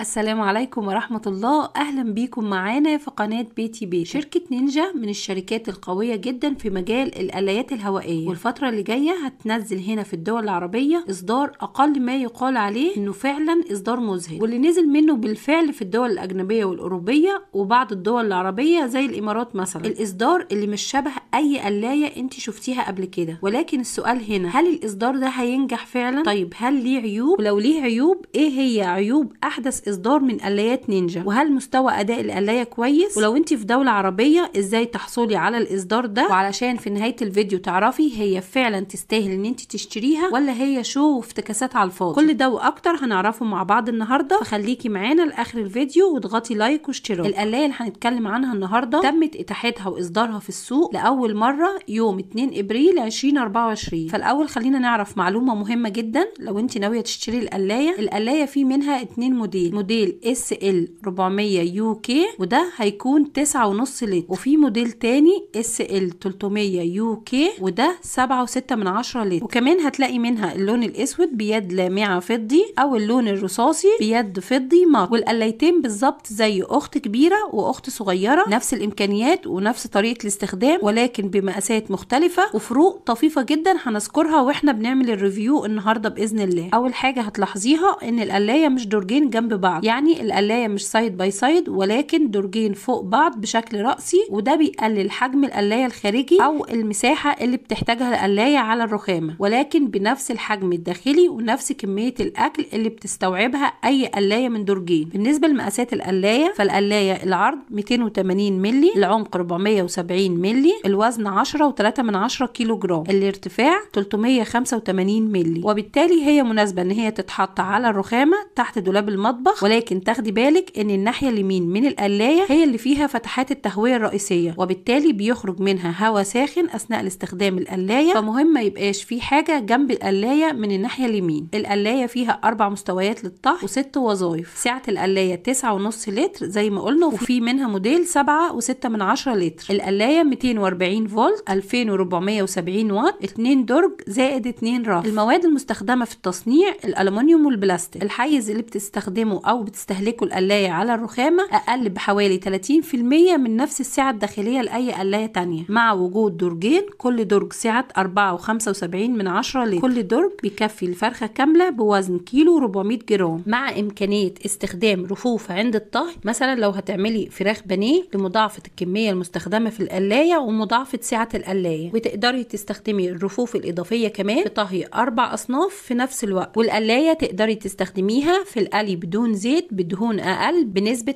السلام عليكم ورحمة الله أهلا بيكم معانا في قناة بيتي بيت شركة نينجا من الشركات القوية جدا في مجال الآليات الهوائية والفترة اللي جاية هتنزل هنا في الدول العربية إصدار أقل ما يقال عليه إنه فعلا إصدار مذهل واللي نزل منه بالفعل في الدول الأجنبية والأوروبية وبعض الدول العربية زي الإمارات مثلا الإصدار اللي مش شبه أي آلاية أنت شفتيها قبل كده ولكن السؤال هنا هل الإصدار ده هينجح فعلا؟ طيب هل ليه عيوب؟ ولو ليه عيوب إيه هي عيوب أحدث اصدار من قلايات نينجا وهل مستوى اداء القلايه كويس ولو انت في دوله عربيه ازاي تحصلي على الاصدار ده وعلشان في نهايه الفيديو تعرفي هي فعلا تستاهل ان انت تشتريها ولا هي شو افتكاسات على الفاضي كل ده واكتر هنعرفه مع بعض النهارده فخليكي معانا لاخر الفيديو واضغطي لايك واشتراك القلايه اللي هنتكلم عنها النهارده تمت اتاحتها واصدارها في السوق لاول مره يوم 2 ابريل 2024 فالاول خلينا نعرف معلومه مهمه جدا لو انت ناويه تشتري القلايه القلايه في منها اتنين موديل موديل اس ال 400 يو كي وده هيكون تسعة ونص لتر وفي موديل تاني اس ال 300 يو كي وده سبعة وستة من عشرة لتر وكمان هتلاقي منها اللون الاسود بيد لامعة فضي او اللون الرصاصي بيد فضي مات والقلايتين بالظبط زي اخت كبيرة واخت صغيرة نفس الامكانيات ونفس طريقة الاستخدام ولكن بمقاسات مختلفة وفروق طفيفة جدا هنذكرها واحنا بنعمل الريفيو النهاردة باذن الله اول حاجة هتلاحظيها ان القلاية مش درجين جنب بعض بعض يعني القلاية مش سايد باي سايد ولكن درجين فوق بعض بشكل رأسي وده بيقلل حجم القلاية الخارجي أو المساحة اللي بتحتاجها القلاية على الرخامة ولكن بنفس الحجم الداخلي ونفس كمية الأكل اللي بتستوعبها أي قلاية من درجين بالنسبة لمقاسات القلاية فالقلاية العرض 280 مللي العمق 470 مللي الوزن 10 و3 من 10 كيلو جرام الارتفاع 385 مللي وبالتالي هي مناسبة إن هي تتحط على الرخامة تحت دولاب المطبخ ولكن تاخدي بالك ان الناحيه اليمين من القلايه هي اللي فيها فتحات التهويه الرئيسيه وبالتالي بيخرج منها هواء ساخن اثناء استخدام القلايه فمهم ما يبقاش في حاجه جنب القلايه من الناحيه اليمين القلايه فيها اربع مستويات للطهي وست وظائف سعه القلايه 9.5 لتر زي ما قلنا وفي منها موديل سبعة وستة من عشرة لتر القلايه 240 فولت 2470 واط 2 درج زائد 2 راف المواد المستخدمه في التصنيع الالومنيوم والبلاستيك الحيز اللي بتستخدمه أو بتستهلكوا القلاية على الرخامة أقل بحوالي 30% من نفس السعة الداخلية لأي قلاية تانية مع وجود درجين كل درج سعة 4 و75 من 10 لتر كل درج بيكفي الفرخة كاملة بوزن كيلو 400 جرام مع إمكانية استخدام رفوف عند الطهي مثلا لو هتعملي فراخ بانيه لمضاعفة الكمية المستخدمة في القلاية ومضاعفة سعة القلاية وتقدري تستخدمي الرفوف الإضافية كمان في طهي أربع أصناف في نفس الوقت والقلاية تقدري تستخدميها في القلي بدون زيت بدهون أقل بنسبة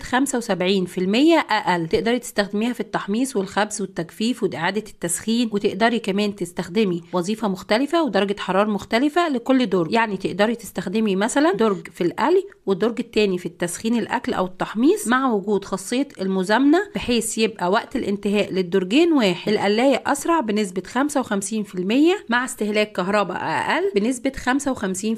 75% أقل تقدري تستخدميها في التحميص والخبز والتجفيف وإعادة التسخين وتقدري كمان تستخدمي وظيفة مختلفة ودرجة حرارة مختلفة لكل درج يعني تقدري تستخدمي مثلا درج في القلي والدرج الثاني في التسخين الأكل أو التحميص مع وجود خاصية المزامنة بحيث يبقى وقت الانتهاء للدرجين واحد القلاية أسرع بنسبة 55% مع استهلاك كهرباء أقل بنسبة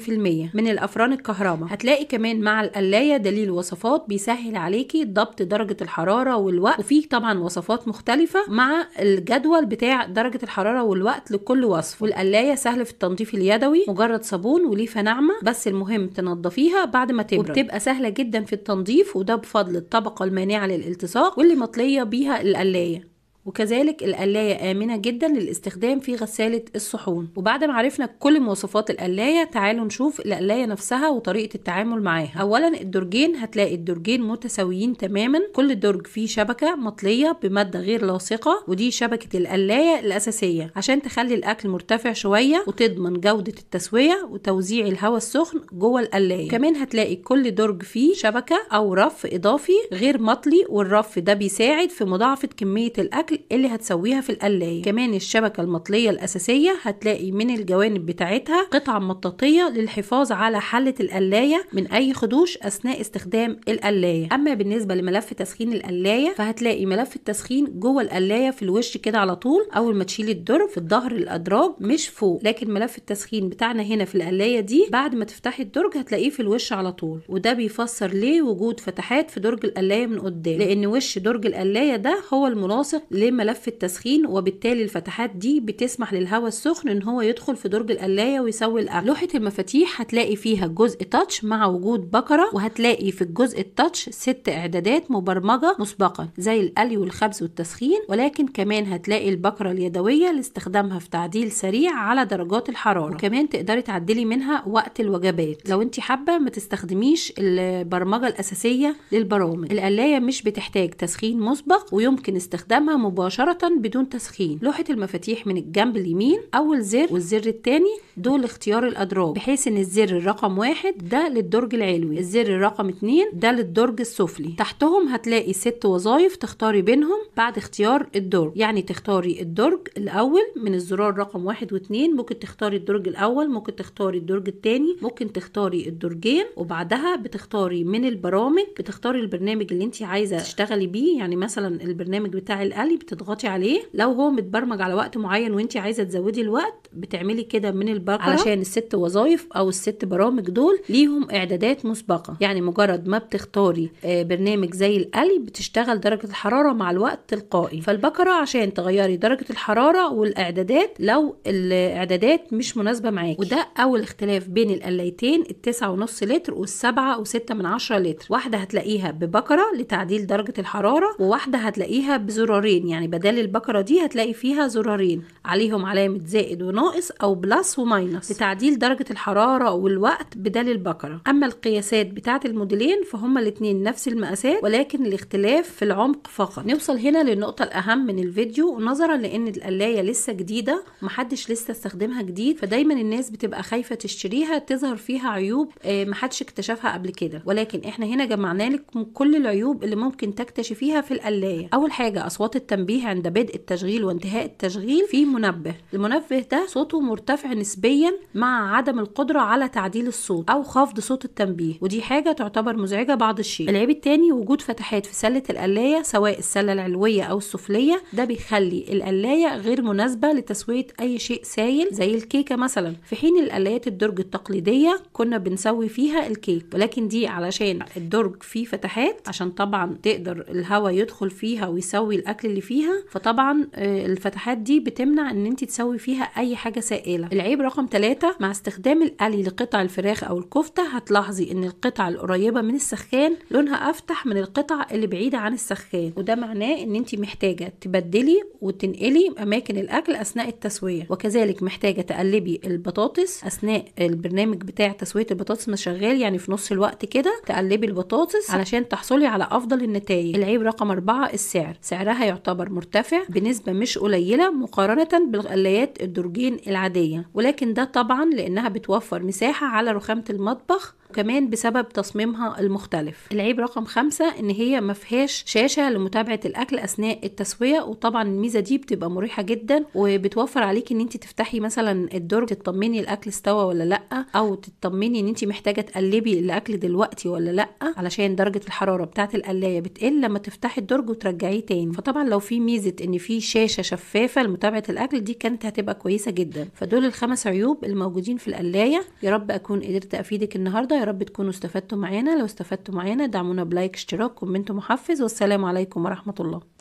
55% من الأفران الكهرباء هتلاقي كمان مع القلاية البداية دليل وصفات بيسهل عليكي ضبط درجة الحرارة والوقت وفيه طبعا وصفات مختلفة مع الجدول بتاع درجة الحرارة والوقت لكل وصف والقلاية سهل في التنظيف اليدوي مجرد صابون وليفة ناعمة بس المهم تنضفيها بعد ما تبرد وبتبقى سهلة جدا في التنظيف وده بفضل الطبقة المانعة للالتصاق واللي مطلية بيها القلاية وكذلك القلاية آمنة جدا للاستخدام في غسالة الصحون وبعد ما عرفنا كل مواصفات القلاية تعالوا نشوف القلاية نفسها وطريقة التعامل معاها أولا الدرجين هتلاقي الدرجين متساويين تماما كل درج فيه شبكة مطلية بمادة غير لاصقة ودي شبكة القلاية الأساسية عشان تخلي الأكل مرتفع شوية وتضمن جودة التسوية وتوزيع الهواء السخن جوه القلاية كمان هتلاقي كل درج فيه شبكة أو رف إضافي غير مطلي والرف ده بيساعد في مضاعفة كمية الأكل اللي هتسويها في القلايه كمان الشبكه المطليه الاساسيه هتلاقي من الجوانب بتاعتها قطعه مطاطيه للحفاظ على حله القلايه من اي خدوش اثناء استخدام القلايه اما بالنسبه لملف تسخين القلايه فهتلاقي ملف التسخين جوه القلايه في الوش كده على طول اول ما تشيل الدر في الظهر الادراج مش فوق لكن ملف التسخين بتاعنا هنا في القلايه دي بعد ما تفتحي الدرج هتلاقيه في الوش على طول وده بيفسر ليه وجود فتحات في درج القلايه من قدام لان وش درج القلايه ده هو الملاصق استخدام ملف التسخين وبالتالي الفتحات دي بتسمح للهواء السخن ان هو يدخل في درج القلايه ويسوي الاكل لوحه المفاتيح هتلاقي فيها جزء تاتش مع وجود بكره وهتلاقي في الجزء التاتش ست اعدادات مبرمجه مسبقا زي القلي والخبز والتسخين ولكن كمان هتلاقي البكره اليدويه لاستخدامها في تعديل سريع على درجات الحراره وكمان تقدري تعدلي منها وقت الوجبات لو انت حابه ما تستخدميش البرمجه الاساسيه للبرامج القلايه مش بتحتاج تسخين مسبق ويمكن استخدامها مباشرة بدون تسخين لوحة المفاتيح من الجنب اليمين أول زر والزر الثاني دول اختيار الأدراج بحيث إن الزر رقم واحد ده للدرج العلوي الزر رقم اتنين ده للدرج السفلي تحتهم هتلاقي ست وظائف تختاري بينهم بعد اختيار الدرج يعني تختاري الدرج الأول من الزرار رقم واحد واتنين ممكن تختاري الدرج الأول ممكن تختاري الدرج الثاني ممكن تختاري الدرجين وبعدها بتختاري من البرامج بتختاري البرنامج اللي انت عايزة تشتغلي بيه يعني مثلا البرنامج بتاع القلب بتضغطي عليه لو هو متبرمج على وقت معين وانت عايزه تزودي الوقت بتعملي كده من البقره علشان الست وظايف او الست برامج دول ليهم اعدادات مسبقه يعني مجرد ما بتختاري آه، برنامج زي القلي بتشتغل درجه الحراره مع الوقت تلقائي فالبقره عشان تغيري درجه الحراره والاعدادات لو الاعدادات مش مناسبه معاكي وده اول اختلاف بين القلايتين التسعة ونص لتر والسبعة وستة من عشرة لتر واحدة هتلاقيها ببقرة لتعديل درجة الحرارة وواحدة هتلاقيها بزرارين يعني بدل البكرة دي هتلاقي فيها زرارين عليهم علامة زائد وناقص أو بلس وماينس لتعديل درجة الحرارة والوقت بدل البكرة أما القياسات بتاعة الموديلين فهما الاتنين نفس المقاسات ولكن الاختلاف في العمق فقط نوصل هنا للنقطة الأهم من الفيديو نظرا لأن القلاية لسه جديدة ومحدش لسه استخدمها جديد فدايما الناس بتبقى خايفة تشتريها تظهر فيها عيوب آه، محدش اكتشفها قبل كده ولكن احنا هنا جمعنا لكم كل العيوب اللي ممكن تكتشفيها في القلاية أول حاجة أصوات التم تنبيه عند بدء التشغيل وانتهاء التشغيل في منبه المنبه ده صوته مرتفع نسبيا مع عدم القدرة على تعديل الصوت أو خفض صوت التنبيه ودي حاجة تعتبر مزعجة بعض الشيء العيب التاني وجود فتحات في سلة القلاية سواء السلة العلوية أو السفلية ده بيخلي القلاية غير مناسبة لتسوية أي شيء سايل زي الكيكة مثلا في حين القلايات الدرج التقليدية كنا بنسوي فيها الكيك ولكن دي علشان الدرج فيه فتحات عشان طبعا تقدر الهواء يدخل فيها ويسوي الأكل اللي فيها فطبعا آه، الفتحات دي بتمنع ان انت تسوي فيها اي حاجه سائله العيب رقم ثلاثة مع استخدام القلي لقطع الفراخ او الكفته هتلاحظي ان القطع القريبه من السخان لونها افتح من القطع اللي بعيده عن السخان وده معناه ان انت محتاجه تبدلي وتنقلي اماكن الاكل اثناء التسويه وكذلك محتاجه تقلبي البطاطس اثناء البرنامج بتاع تسويه البطاطس ما شغال يعني في نص الوقت كده تقلبي البطاطس علشان تحصلي على افضل النتائج العيب رقم أربعة السعر سعرها يعتبر يعتبر مرتفع بنسبة مش قليلة مقارنة بالغليات الدرجين العادية ولكن ده طبعا لأنها بتوفر مساحة على رخامة المطبخ وكمان بسبب تصميمها المختلف العيب رقم خمسة ان هي ما فيهاش شاشة لمتابعة الاكل اثناء التسوية وطبعا الميزة دي بتبقى مريحة جدا وبتوفر عليك ان انت تفتحي مثلا الدرج تطمني الاكل استوى ولا لا او تطمني ان انت محتاجة تقلبي الاكل دلوقتي ولا لا علشان درجة الحرارة بتاعة القلاية بتقل لما تفتحي الدرج وترجعيه تاني فطبعا لو في ميزة ان في شاشة شفافة لمتابعة الاكل دي كانت هتبقى كويسة جدا فدول الخمس عيوب الموجودين في القلاية يا رب اكون قدرت افيدك النهارده يا رب تكونوا استفدتوا معانا لو استفدتوا معانا دعمونا بلايك اشتراك كومنت محفز والسلام عليكم ورحمه الله